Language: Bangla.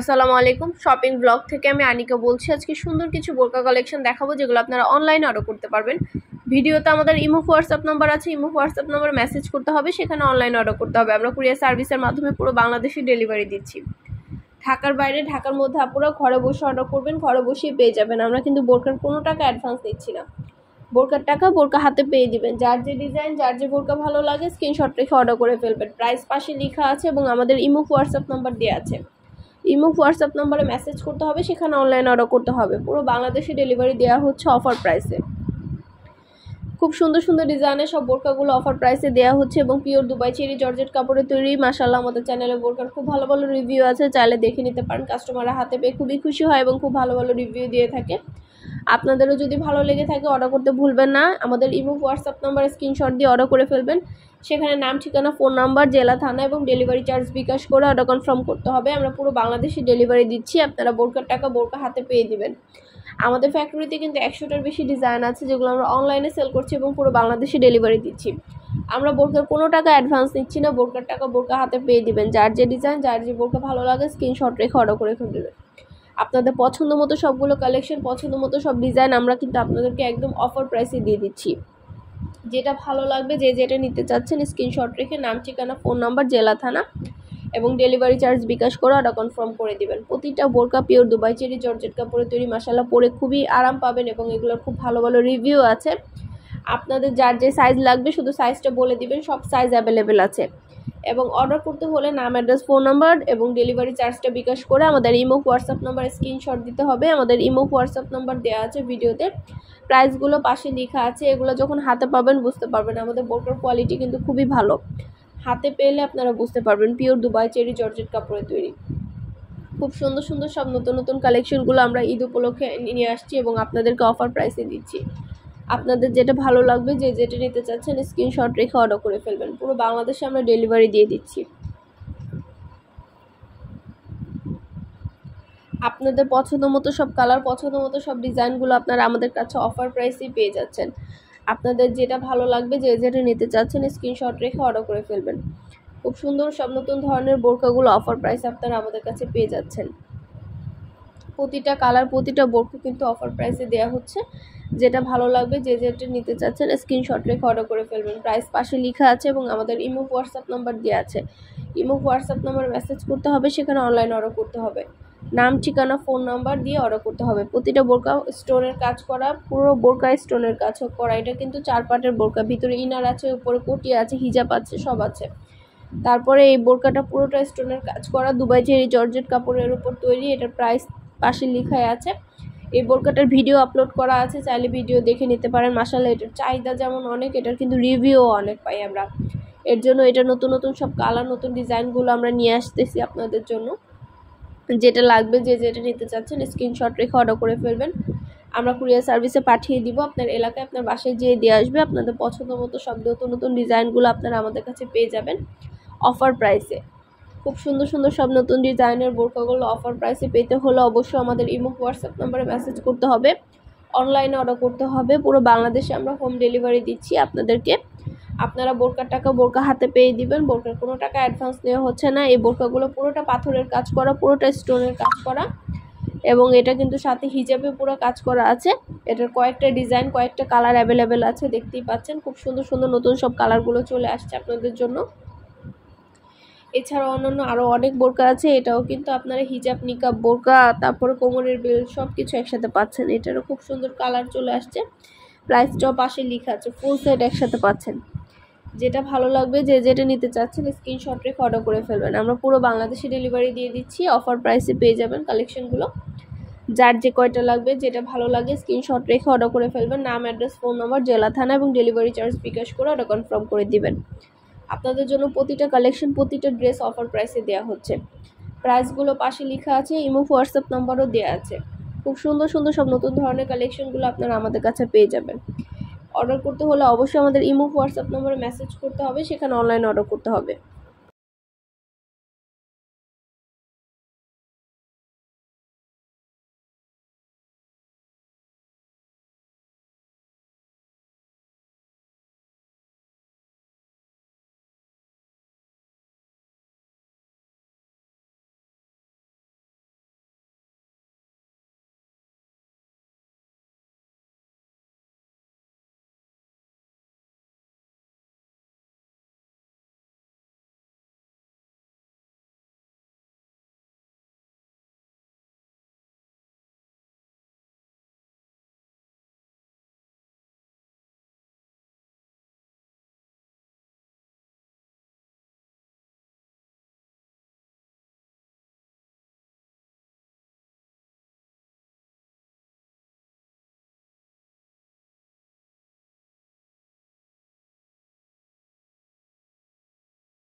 আসসালামু আলাইকুম শপিং ব্লগ থেকে আমি আনিকা বলছি আজকে সুন্দর কিছু বোরকা কালেকশন দেখাবো যেগুলো আপনারা অনলাইনে অর্ডার করতে পারবেন ভিডিওতে আমাদের ইমো হোয়াটসঅ্যাপ নাম্বার আছে ইমো হোয়াটসঅ্যাপ নাম্বার মেসেজ করতে হবে সেখানে অনলাইন অর্ডার করতে হবে আমরা কুরিয়ার সার্ভিসের মাধ্যমে পুরো বাংলাদেশে ডেলিভারি দিচ্ছি ঢাকার বাইরে ঢাকার মধ্যে আপনারা ঘরে বসে অর্ডার করবেন ঘরে বসেই পেয়ে যাবেন আমরা কিন্তু বোরকার কোনো টাকা অ্যাডভান্স দিচ্ছি না বোরকার টাকা বোরকা হাতে পেয়ে দেবেন যার যে ডিজাইন যার যে বোরকা ভালো লাগে স্ক্রিনশট রেখে অর্ডার করে ফেলবেন প্রাইস পাশে লেখা আছে এবং আমাদের ইমো হোয়াটসঅ্যাপ নাম্বার দেওয়া আছে ইমো হোয়াটসঅ্যাপ নাম্বারে মেসেজ করতে হবে সেখানে অনলাইন অর্ডার করতে হবে পুরো বাংলাদেশে ডেলিভারি দেওয়া হচ্ছে অফার প্রাইসে খুব সুন্দর সুন্দর ডিজাইনের সব বোরকাগুলো অফার প্রাইসে দেওয়া হচ্ছে এবং পিওর দুবাই চেরি জর্জেট কাপড়ে তৈরি মাসাল্লাহ আমাদের চ্যানেলে বোরকার খুব ভালো ভালো রিভিউ আছে চাইলে দেখে নিতে পারেন কাস্টমাররা হাতে পেয়ে খুবই খুশি হয় এবং খুব ভালো ভালো রিভিউ দিয়ে থাকে আপনাদেরও যদি ভালো লেগে থাকে অর্ডার করতে ভুলবেন না আমাদের ইমো হোয়াটসঅ্যাপ নাম্বার স্ক্রিনশট দিয়ে অর্ডার করে ফেলবেন সেখানে নাম ঠিকানা ফোন নাম্বার জেলা থানা এবং ডেলিভারি চার্জ বিকাশ করে অর্ডার কনফার্ম করতে হবে আমরা পুরো বাংলাদেশে ডেলিভারি দিচ্ছি আপনারা বোরকার টাকা বোরকা হাতে পেয়ে দিবেন আমাদের ফ্যাক্টরিতে কিন্তু একশোটার বেশি ডিজাইন আছে যেগুলো আমরা অনলাইনে সেল করছি এবং পুরো বাংলাদেশে ডেলিভারি দিচ্ছি আমরা বোরকার কোনো টাকা অ্যাডভান্স নিচ্ছি না বোরকার টাকা বোরকা হাতে পেয়ে দিবেন যার যে ডিজাইন যার যে বোরকা ভালো লাগে স্ক্রিনশট রেখে অর্ডার করে দেবেন আপনাদের পছন্দ মতো সবগুলো কালেকশন পছন্দ মতো সব ডিজাইন আমরা কিন্তু আপনাদেরকে একদম অফার প্রাইসে দিয়ে দিচ্ছি যেটা ভালো লাগবে যে যেটা নিতে চাচ্ছেন স্ক্রিনশট রেখে নাম ঠিকানা ফোন নাম্বার জেলা থানা এবং ডেলিভারি চার্জ বিকাশ করে অর্ডার কনফার্ম করে দিবেন প্রতিটা বোরকা পিওর দুবাই চেরি জর্জেট কাপড়ে তৈরি মশালা পরে খুবই আরাম পাবেন এবং এগুলোর খুব ভালো ভালো রিভিউ আছে আপনাদের যার যে সাইজ লাগবে শুধু সাইজটা বলে দিবেন সব সাইজ অ্যাভেলেবেল আছে এবং অর্ডার করতে হলে নাম অ্যাড্রেস ফোন নাম্বার এবং ডেলিভারি চার্জটা বিকাশ করে আমাদের ইমো হোয়াটসঅ্যাপ নাম্বার স্ক্রিনশট দিতে হবে আমাদের ইমো হোয়াটসঅ্যাপ নাম্বার দেওয়া আছে ভিডিওতে প্রাইসগুলো পাশে লেখা আছে এগুলো যখন হাতে পাবেন বুঝতে পারবেন আমাদের বোরকার কোয়ালিটি কিন্তু খুবই ভালো হাতে পেলে আপনারা বুঝতে পারবেন পিওর দুবাই চেরি জর্জেট কাপড়ে তৈরি খুব সুন্দর সুন্দর সব নতুন নতুন কালেকশনগুলো আমরা ঈদ উপলক্ষে নিয়ে আসছি এবং আপনাদেরকে অফার প্রাইসে দিচ্ছি আপনাদের যেটা ভালো লাগবে যে যেটা নিতে চাচ্ছেন স্ক্রিনশট রেখে অর্ডার করে ফেলবেন পুরো বাংলাদেশে আমরা ডেলিভারি দিয়ে দিচ্ছি আপনাদের পছন্দ মতো সব কালার পছন্দ মতো সব ডিজাইনগুলো আপনারা আমাদের কাছে অফার প্রাইসেই পেয়ে যাচ্ছেন আপনাদের যেটা ভালো লাগবে যে যেটা নিতে চাচ্ছেন স্ক্রিনশট রেখে অর্ডার করে ফেলবেন খুব সুন্দর সব নতুন ধরনের বোরকাগুলো অফার প্রাইস আপনারা আমাদের কাছে পেয়ে যাচ্ছেন প্রতিটা কালার প্রতিটা বোর্ডকে কিন্তু অফার প্রাইসে দেওয়া হচ্ছে যেটা ভালো লাগবে যে যেটা নিতে চাচ্ছেন স্ক্রিনশট রেখে অর্ডার করে ফেলবেন প্রাইস পাশে লেখা আছে এবং আমাদের ইমো হোয়াটসঅ্যাপ নাম্বার দেওয়া আছে ইমো হোয়াটসঅ্যাপ নাম্বার মেসেজ করতে হবে সেখানে অনলাইন অর্ডার করতে হবে নাম ঠিকানা ফোন নাম্বার দিয়ে অর্ডার করতে হবে প্রতিটা বোরকা স্টোনের কাজ করা পুরো বোরকা স্টোনের কাজ করা এটা কিন্তু চার পাটের বোরকা ভিতরে ইনার আছে উপরে কুটি আছে হিজাব আছে সব আছে তারপরে এই বোরকাটা পুরোটা স্টোনের কাজ করা দুবাই চেরি জর্জেট কাপড়ের উপর তৈরি এটার প্রাইস পাশে লেখাই আছে এই বোরকাটার ভিডিও আপলোড করা আছে চাইলে ভিডিও দেখে নিতে পারেন মাসাল্লাহ এটার চাহিদা যেমন অনেক এটার কিন্তু রিভিউও অনেক পাই আমরা এর জন্য এটা নতুন নতুন সব কালার নতুন ডিজাইনগুলো আমরা নিয়ে আসতেছি আপনাদের জন্য যেটা লাগবে যে যেটা নিতে চাচ্ছেন স্ক্রিনশট রেখে অর্ডার করে ফেলবেন আমরা কুরিয়ার সার্ভিসে পাঠিয়ে দিব আপনার এলাকায় আপনার বাসায় যেয়ে দিয়ে আসবে আপনাদের পছন্দ মতো সব নতুন নতুন ডিজাইনগুলো আপনারা আমাদের কাছে পেয়ে যাবেন অফার প্রাইসে খুব সুন্দর সুন্দর সব নতুন ডিজাইনের বোরকাগুলো অফার প্রাইসে পেতে হলে অবশ্যই আমাদের ইমো হোয়াটসঅ্যাপ নাম্বারে মেসেজ করতে হবে অনলাইনে অর্ডার করতে হবে পুরো বাংলাদেশে আমরা হোম ডেলিভারি দিচ্ছি আপনাদেরকে আপনারা বোরকার টাকা বোরকা হাতে পেয়ে দিবেন বোরকার কোনো টাকা অ্যাডভান্স নেওয়া হচ্ছে না এই বোরকাগুলো পুরোটা পাথরের কাজ করা পুরোটা স্টোনের কাজ করা এবং এটা কিন্তু সাথে হিজাবে পুরো কাজ করা আছে এটার কয়েকটা ডিজাইন কয়েকটা কালার অ্যাভেলেবেল আছে দেখতেই পাচ্ছেন খুব সুন্দর সুন্দর নতুন সব কালারগুলো চলে আসছে আপনাদের জন্য এছাড়া অন্যান্য আরও অনেক বোরকা আছে এটাও কিন্তু আপনারা হিজাব নিকাব বোরকা তারপর কোমরের বেল সব কিছু একসাথে পাচ্ছেন এটারও খুব সুন্দর কালার চলে আসছে প্রাইসটাও পাশে লিখা আছে ফুল সেট একসাথে পাচ্ছেন যেটা ভালো লাগবে যে যেটা নিতে চাচ্ছেন স্ক্রিনশট রেখে অর্ডার করে ফেলবেন আমরা পুরো বাংলাদেশে ডেলিভারি দিয়ে দিচ্ছি অফার প্রাইসে পেয়ে যাবেন কালেকশনগুলো যার যে কয়টা লাগবে যেটা ভালো লাগে স্ক্রিনশট রেখে অর্ডার করে ফেলবেন নাম অ্যাড্রেস ফোন নম্বর জেলা থানা এবং ডেলিভারি চার্জ বিকাশ করে অর্ডার কনফার্ম করে দিবেন আপনাদের জন্য প্রতিটা কালেকশন প্রতিটা ড্রেস অফার প্রাইসে দেওয়া হচ্ছে প্রাইসগুলো পাশে লেখা আছে ইমো হোয়াটসঅ্যাপ নাম্বারও দেওয়া আছে খুব সুন্দর সুন্দর সব নতুন ধরনের কালেকশনগুলো আপনারা আমাদের কাছে পেয়ে যাবেন অর্ডার করতে হলে অবশ্যই আমাদের ইমো হোয়াটসঅ্যাপ নম্বরে মেসেজ করতে হবে সেখানে অনলাইন অর্ডার করতে হবে